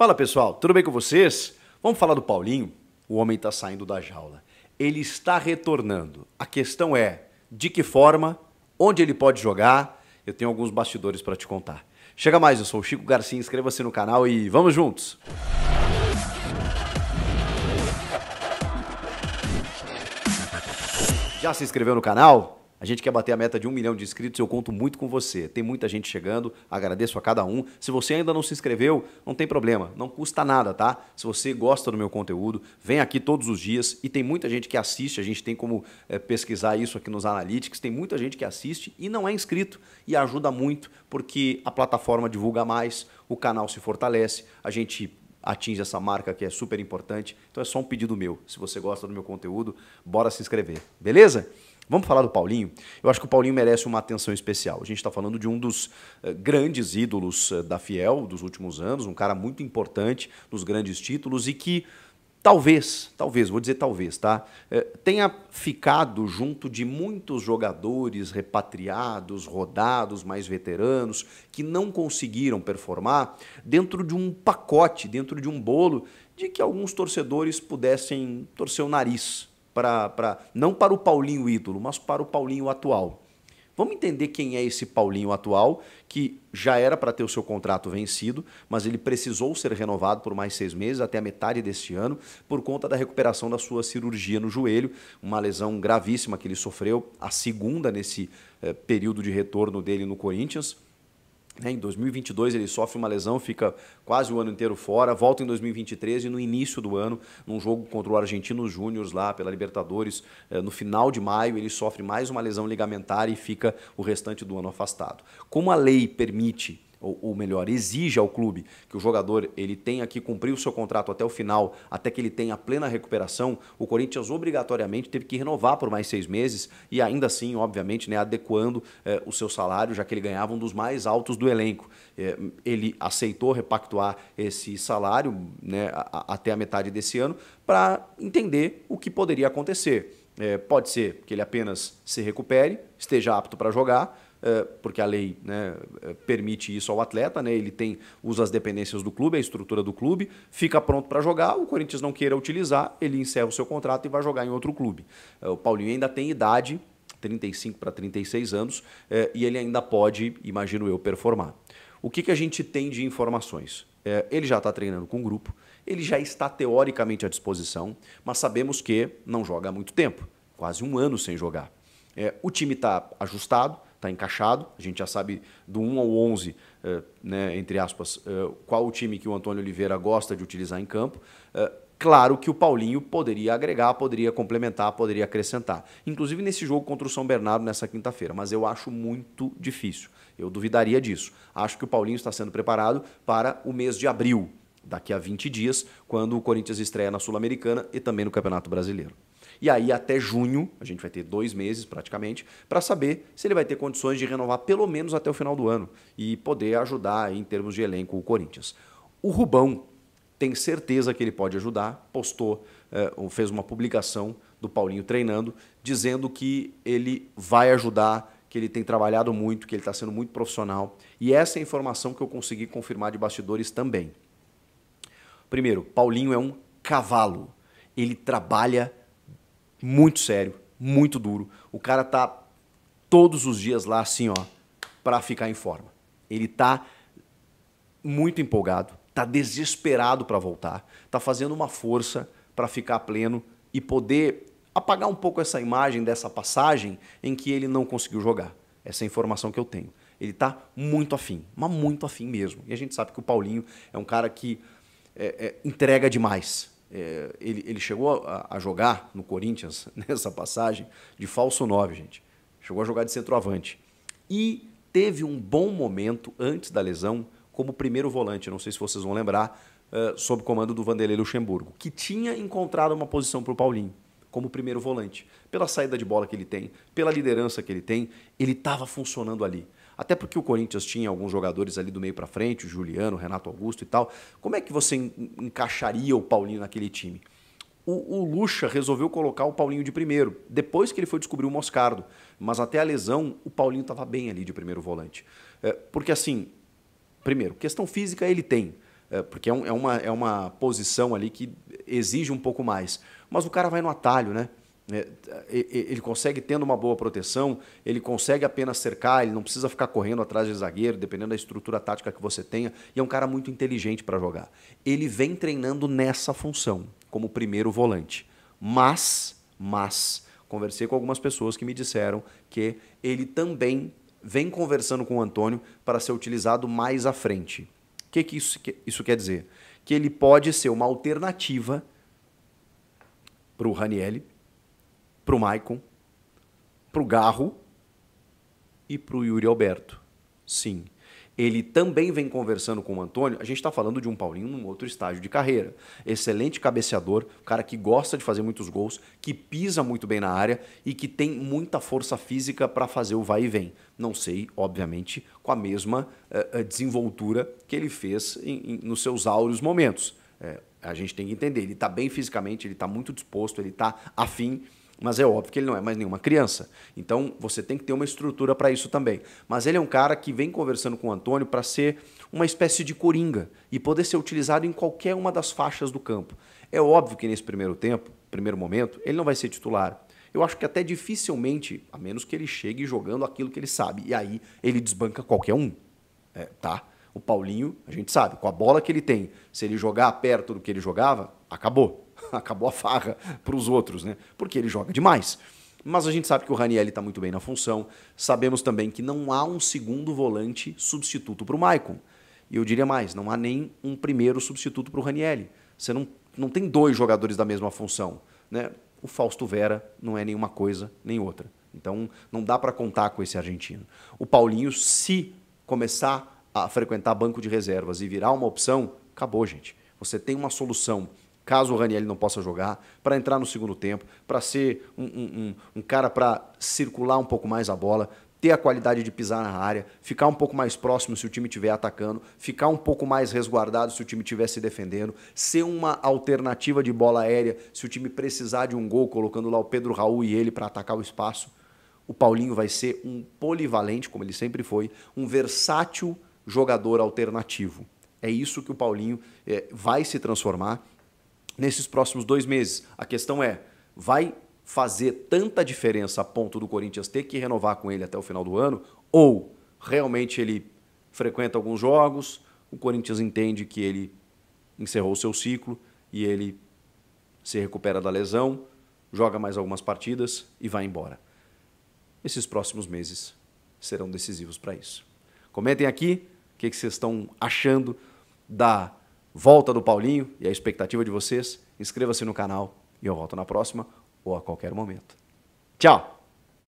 Fala pessoal, tudo bem com vocês? Vamos falar do Paulinho? O homem está saindo da jaula. Ele está retornando. A questão é de que forma, onde ele pode jogar. Eu tenho alguns bastidores para te contar. Chega mais, eu sou o Chico Garcia, inscreva-se no canal e vamos juntos! Já se inscreveu no canal? A gente quer bater a meta de um milhão de inscritos, eu conto muito com você. Tem muita gente chegando, agradeço a cada um. Se você ainda não se inscreveu, não tem problema, não custa nada, tá? Se você gosta do meu conteúdo, vem aqui todos os dias e tem muita gente que assiste, a gente tem como é, pesquisar isso aqui nos Analytics, tem muita gente que assiste e não é inscrito e ajuda muito porque a plataforma divulga mais, o canal se fortalece, a gente atinge essa marca que é super importante. Então é só um pedido meu. Se você gosta do meu conteúdo, bora se inscrever, beleza? Vamos falar do Paulinho? Eu acho que o Paulinho merece uma atenção especial. A gente está falando de um dos eh, grandes ídolos eh, da Fiel dos últimos anos, um cara muito importante nos grandes títulos e que talvez, talvez, vou dizer talvez, tá? É, tenha ficado junto de muitos jogadores repatriados, rodados, mais veteranos, que não conseguiram performar, dentro de um pacote, dentro de um bolo, de que alguns torcedores pudessem torcer o nariz. Pra, pra, não para o Paulinho ídolo, mas para o Paulinho atual. Vamos entender quem é esse Paulinho atual, que já era para ter o seu contrato vencido, mas ele precisou ser renovado por mais seis meses, até a metade deste ano, por conta da recuperação da sua cirurgia no joelho, uma lesão gravíssima que ele sofreu, a segunda nesse eh, período de retorno dele no Corinthians né, em 2022 ele sofre uma lesão, fica quase o ano inteiro fora, volta em 2023 e no início do ano, num jogo contra o Argentino Júnior lá pela Libertadores, eh, no final de maio, ele sofre mais uma lesão ligamentar e fica o restante do ano afastado. Como a lei permite ou, ou melhor, exige ao clube que o jogador ele tenha que cumprir o seu contrato até o final, até que ele tenha plena recuperação, o Corinthians obrigatoriamente teve que renovar por mais seis meses e ainda assim, obviamente, né, adequando eh, o seu salário, já que ele ganhava um dos mais altos do elenco. Eh, ele aceitou repactuar esse salário né, a, a, até a metade desse ano para entender o que poderia acontecer. Eh, pode ser que ele apenas se recupere, esteja apto para jogar, eh, porque a lei né, eh, permite isso ao atleta, né, ele tem usa as dependências do clube, a estrutura do clube, fica pronto para jogar, o Corinthians não queira utilizar, ele encerra o seu contrato e vai jogar em outro clube. Eh, o Paulinho ainda tem idade, 35 para 36 anos, e ele ainda pode, imagino eu, performar. O que, que a gente tem de informações? Ele já está treinando com o grupo, ele já está teoricamente à disposição, mas sabemos que não joga há muito tempo quase um ano sem jogar. o time está ajustado, está encaixado. A gente já sabe do 1 ao 11, eh, né, entre aspas, eh, qual o time que o Antônio Oliveira gosta de utilizar em campo. Eh, claro que o Paulinho poderia agregar, poderia complementar, poderia acrescentar. Inclusive nesse jogo contra o São Bernardo nessa quinta-feira, mas eu acho muito difícil. Eu duvidaria disso. Acho que o Paulinho está sendo preparado para o mês de abril, daqui a 20 dias, quando o Corinthians estreia na Sul-Americana e também no Campeonato Brasileiro. E aí, até junho, a gente vai ter dois meses praticamente, para saber se ele vai ter condições de renovar pelo menos até o final do ano e poder ajudar em termos de elenco o Corinthians. O Rubão tem certeza que ele pode ajudar, postou, eh, fez uma publicação do Paulinho treinando, dizendo que ele vai ajudar, que ele tem trabalhado muito, que ele está sendo muito profissional. E essa é a informação que eu consegui confirmar de bastidores também. Primeiro, Paulinho é um cavalo. Ele trabalha muito sério, muito duro. O cara tá todos os dias lá assim, ó, para ficar em forma. Ele tá muito empolgado, tá desesperado para voltar, tá fazendo uma força para ficar pleno e poder apagar um pouco essa imagem dessa passagem em que ele não conseguiu jogar. Essa é a informação que eu tenho. Ele tá muito afim, mas muito afim mesmo. E a gente sabe que o Paulinho é um cara que é, é, entrega demais. É, ele, ele chegou a, a, jogar no Corinthians, nessa passagem, de falso 9, gente. Chegou a jogar de centroavante. E teve um bom momento antes da lesão como primeiro volante, não sei se vocês vão lembrar, é, sob comando do Vanderlei Luxemburgo, que tinha encontrado uma posição para o Paulinho como primeiro volante. Pela saída de bola que ele tem, pela liderança que ele tem, ele estava funcionando ali até porque o Corinthians tinha alguns jogadores ali do meio para frente, o Juliano, o Renato Augusto e tal. Como é que você encaixaria o Paulinho naquele time? O, o Lucha resolveu colocar o Paulinho de primeiro, depois que ele foi descobrir o Moscardo. Mas até a lesão, o Paulinho estava bem ali de primeiro volante. É, porque assim, primeiro, questão física ele tem, é, porque é, um, é, uma, é uma posição ali que exige um pouco mais. Mas o cara vai no atalho, né? Né, ele consegue tendo uma boa proteção, ele consegue apenas cercar, ele não precisa ficar correndo atrás de zagueiro, dependendo da estrutura tática que você tenha, e é um cara muito inteligente para jogar. Ele vem treinando nessa função, como primeiro volante. Mas, mas, conversei com algumas pessoas que me disseram que ele também vem conversando com o Antônio para ser utilizado mais à frente. O que, que isso, que isso quer dizer? Que ele pode ser uma alternativa para o Ranielli, pro Maicon, pro Garro e pro Yuri Alberto. Sim. Ele também vem conversando com o Antônio. A gente está falando de um Paulinho num outro estágio de carreira. Excelente cabeceador, cara que gosta de fazer muitos gols, que pisa muito bem na área e que tem muita força física para fazer o vai e vem. Não sei, obviamente, com a mesma uh, desenvoltura que ele fez em, em, nos seus áureos momentos. É, a gente tem que entender. Ele está bem fisicamente, ele está muito disposto, ele está afim mas é óbvio que ele não é mais nenhuma criança. Então você tem que ter uma estrutura para isso também. Mas ele é um cara que vem conversando com o Antônio para ser uma espécie de coringa e poder ser utilizado em qualquer uma das faixas do campo. É óbvio que nesse primeiro tempo, primeiro momento, ele não vai ser titular. Eu acho que até dificilmente, a menos que ele chegue jogando aquilo que ele sabe. E aí ele desbanca qualquer um. É, tá? O Paulinho, a gente sabe, com a bola que ele tem, se ele jogar perto do que ele jogava, acabou. Acabou a farra para os outros, né? Porque ele joga demais. Mas a gente sabe que o Raniel está muito bem na função. Sabemos também que não há um segundo volante substituto para o Maicon. E eu diria mais, não há nem um primeiro substituto para o Raniel. Você não, não tem dois jogadores da mesma função. Né? O Fausto Vera não é nenhuma coisa nem outra. Então não dá para contar com esse argentino. O Paulinho, se começar a frequentar banco de reservas e virar uma opção, acabou, gente. Você tem uma solução caso o Raniel não possa jogar, para entrar no segundo tempo, para ser um, um, um, um cara para circular um pouco mais a bola, ter a qualidade de pisar na área, ficar um pouco mais próximo se o time estiver atacando, ficar um pouco mais resguardado se o time estiver se defendendo, ser uma alternativa de bola aérea se o time precisar de um gol, colocando lá o Pedro Raul e ele para atacar o espaço. O Paulinho vai ser um polivalente, como ele sempre foi, um versátil jogador alternativo. É isso que o Paulinho é, vai se transformar nesses próximos dois meses. A questão é, vai fazer tanta diferença a ponto do Corinthians ter que renovar com ele até o final do ano? Ou realmente ele frequenta alguns jogos, o Corinthians entende que ele encerrou o seu ciclo e ele se recupera da lesão, joga mais algumas partidas e vai embora. Esses próximos meses serão decisivos para isso. Comentem aqui o que, que vocês estão achando da volta do Paulinho e a expectativa de vocês. Inscreva-se no canal e eu volto na próxima ou a qualquer momento. Tchau!